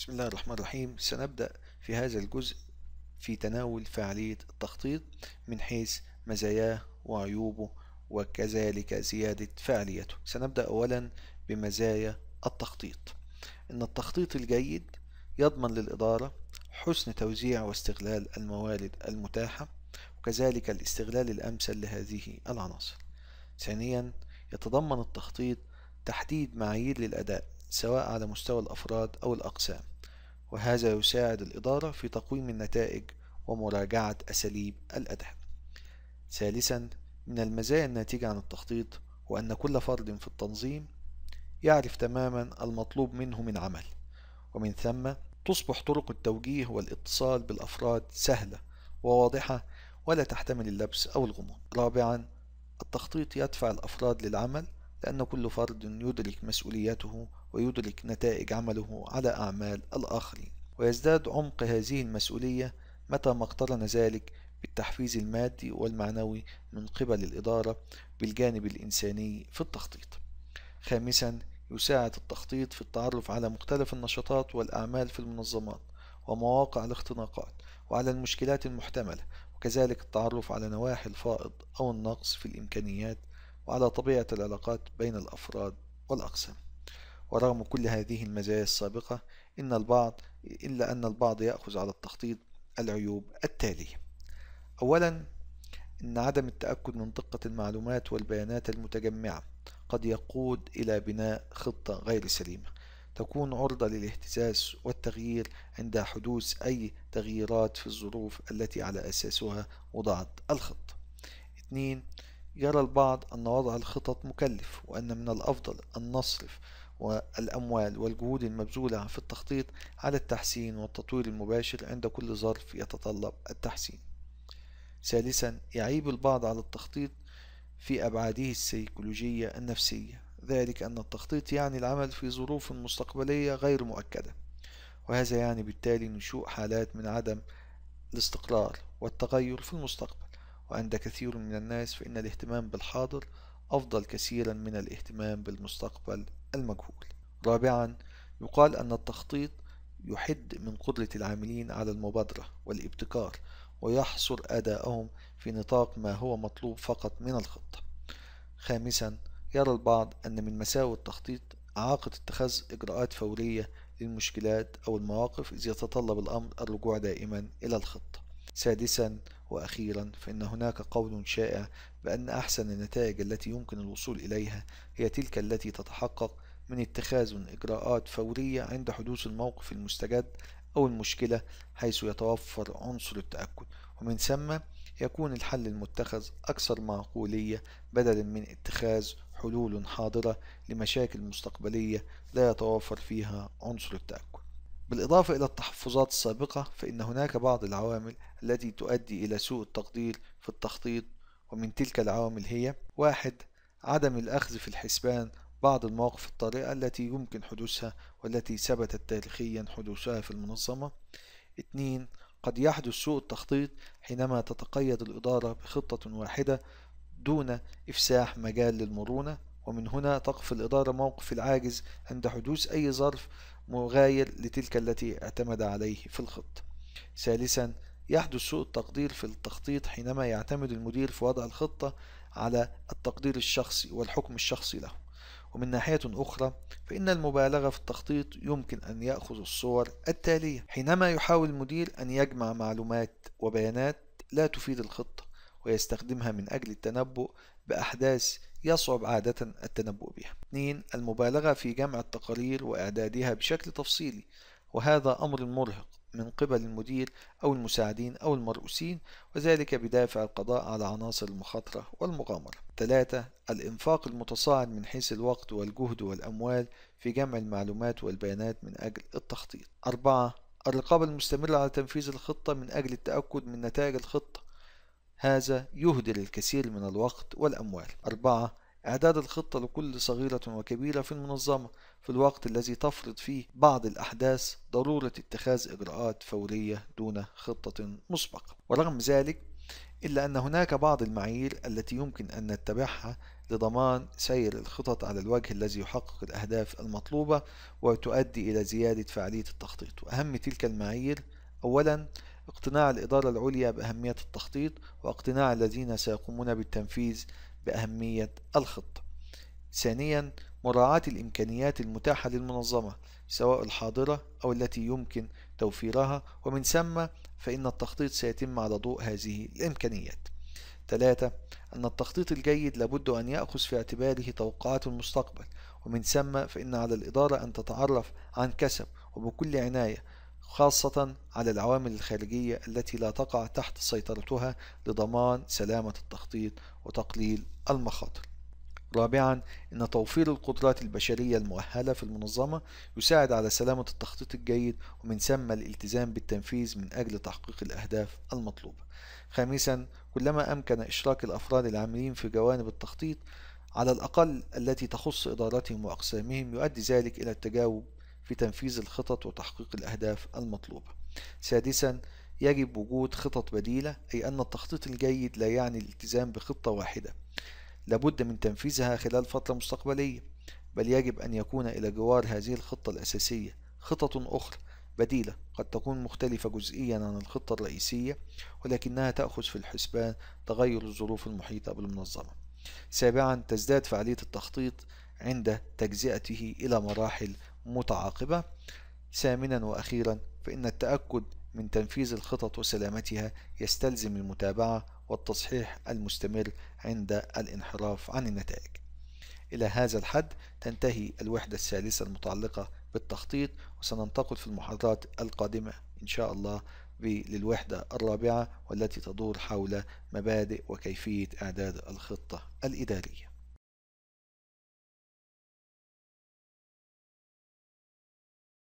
بسم الله الرحمن الرحيم سنبدأ في هذا الجزء في تناول فعالية التخطيط من حيث مزاياه وعيوبه وكذلك زيادة فعاليته سنبدأ أولا بمزايا التخطيط إن التخطيط الجيد يضمن للإدارة حسن توزيع واستغلال الموارد المتاحة وكذلك الاستغلال الأمثل لهذه العناصر ثانيا يتضمن التخطيط تحديد معايير للأداء سواء على مستوى الأفراد أو الأقسام وهذا يساعد الإدارة في تقويم النتائج ومراجعة أساليب الأداء ثالثا من المزايا الناتجة عن التخطيط هو أن كل فرد في التنظيم يعرف تماما المطلوب منه من عمل ومن ثم تصبح طرق التوجيه والاتصال بالأفراد سهلة وواضحة ولا تحتمل اللبس أو الغموض رابعا التخطيط يدفع الأفراد للعمل لأن كل فرد يدرك مسؤوليته ويدرك نتائج عمله على أعمال الآخرين ويزداد عمق هذه المسؤولية متى ما اقترن ذلك بالتحفيز المادي والمعنوي من قبل الإدارة بالجانب الإنساني في التخطيط خامسا يساعد التخطيط في التعرف على مختلف النشاطات والأعمال في المنظمات ومواقع الاختناقات وعلى المشكلات المحتملة وكذلك التعرف على نواحي الفائض أو النقص في الإمكانيات وعلى طبيعة العلاقات بين الأفراد والأقسام ورغم كل هذه المزايا السابقة إن البعض إلا أن البعض يأخذ على التخطيط العيوب التالية أولا إن عدم التأكد من دقة المعلومات والبيانات المتجمعة قد يقود إلى بناء خطة غير سليمة تكون عرضة للاهتزاز والتغيير عند حدوث أي تغييرات في الظروف التي على أساسها وضعت الخطة. اثنين يرى البعض أن وضع الخطط مكلف وأن من الأفضل أن نصرف والأموال والجهود المبذولة في التخطيط على التحسين والتطوير المباشر عند كل ظرف يتطلب التحسين ثالثا يعيب البعض على التخطيط في أبعاده السيكولوجية النفسية ذلك أن التخطيط يعني العمل في ظروف مستقبلية غير مؤكدة وهذا يعني بالتالي نشوء حالات من عدم الاستقرار والتغير في المستقبل وعند كثير من الناس فإن الاهتمام بالحاضر أفضل كثيرا من الاهتمام بالمستقبل المجهول رابعا يقال أن التخطيط يحد من قدرة العاملين على المبادرة والابتكار ويحصر أدائهم في نطاق ما هو مطلوب فقط من الخطة خامسا يرى البعض أن من مساوئ التخطيط إعاقة اتخاذ إجراءات فورية للمشكلات أو المواقف إذ يتطلب الأمر الرجوع دائما إلى الخطة سادسا وأخيرا فإن هناك قول شائع بأن أحسن النتائج التي يمكن الوصول إليها هي تلك التي تتحقق من اتخاذ إجراءات فورية عند حدوث الموقف المستجد أو المشكلة حيث يتوفر عنصر التأكد ومن ثم يكون الحل المتخذ أكثر معقولية بدلا من اتخاذ حلول حاضرة لمشاكل مستقبلية لا يتوافر فيها عنصر التأكد بالإضافة إلى التحفظات السابقة فإن هناك بعض العوامل التي تؤدي إلى سوء التقدير في التخطيط ومن تلك العوامل هي واحد عدم الأخذ في الحسبان بعض المواقف الطارئة التي يمكن حدوثها والتي ثبتت تاريخيا حدوثها في المنظمة اثنين قد يحدث سوء التخطيط حينما تتقيد الإدارة بخطة واحدة دون إفساح مجال للمرونة ومن هنا تقف الإدارة موقف العاجز عند حدوث أي ظرف مغاير لتلك التي اعتمد عليه في الخط ثالثا يحدث سوء التقدير في التخطيط حينما يعتمد المدير في وضع الخطة على التقدير الشخصي والحكم الشخصي له ومن ناحية أخرى فإن المبالغة في التخطيط يمكن أن يأخذ الصور التالية حينما يحاول المدير أن يجمع معلومات وبيانات لا تفيد الخطة ويستخدمها من أجل التنبؤ بأحداث يصعب عادة التنبؤ بها. 2. المبالغة في جمع التقارير وإعدادها بشكل تفصيلي وهذا أمر مرهق من قبل المدير أو المساعدين أو المرؤوسين وذلك بدافع القضاء على عناصر المخاطرة والمغامرة. 3. الإنفاق المتصاعد من حيث الوقت والجهد والأموال في جمع المعلومات والبيانات من أجل التخطيط. 4. الرقابة المستمرة على تنفيذ الخطة من أجل التأكد من نتائج الخطة هذا يهدر الكثير من الوقت والأموال أربعة إعداد الخطة لكل صغيرة وكبيرة في المنظمة في الوقت الذي تفرض فيه بعض الأحداث ضرورة اتخاذ إجراءات فورية دون خطة مسبقة ورغم ذلك إلا أن هناك بعض المعايير التي يمكن أن نتبعها لضمان سير الخطط على الوجه الذي يحقق الأهداف المطلوبة وتؤدي إلى زيادة فعالية التخطيط وأهم تلك المعايير أولا اقتناع الإدارة العليا بأهمية التخطيط واقتناع الذين سيقومون بالتنفيذ بأهمية الخطة ثانيا مراعاة الإمكانيات المتاحة للمنظمة سواء الحاضرة أو التي يمكن توفيرها ومن ثم فإن التخطيط سيتم على ضوء هذه الإمكانيات ثلاثة أن التخطيط الجيد لابد أن يأخذ في اعتباره توقعات المستقبل ومن ثم فإن على الإدارة أن تتعرف عن كسب وبكل عناية خاصة على العوامل الخارجية التي لا تقع تحت سيطرتها لضمان سلامة التخطيط وتقليل المخاطر. رابعا أن توفير القدرات البشرية المؤهلة في المنظمة يساعد على سلامة التخطيط الجيد ومن ثم الالتزام بالتنفيذ من أجل تحقيق الأهداف المطلوبة. خامسا كلما أمكن إشراك الأفراد العاملين في جوانب التخطيط على الأقل التي تخص إدارتهم وأقسامهم يؤدي ذلك إلى التجاوب في تنفيذ الخطط وتحقيق الأهداف المطلوبة. سادسا يجب وجود خطط بديلة أي أن التخطيط الجيد لا يعني الالتزام بخطة واحدة لابد من تنفيذها خلال فترة مستقبلية بل يجب أن يكون إلى جوار هذه الخطة الأساسية خطط أخرى بديلة قد تكون مختلفة جزئيا عن الخطة الرئيسية ولكنها تأخذ في الحسبان تغير الظروف المحيطة بالمنظمة سابعا تزداد فعالية التخطيط عند تجزئته إلى مراحل متعاقبة ثامنا وأخيرا فإن التأكد من تنفيذ الخطط وسلامتها يستلزم المتابعة والتصحيح المستمر عند الانحراف عن النتائج إلى هذا الحد تنتهي الوحدة الثالثة المتعلقة بالتخطيط وسننتقل في المحاضرات القادمة إن شاء الله للوحدة الرابعة والتي تدور حول مبادئ وكيفية إعداد الخطة الإدارية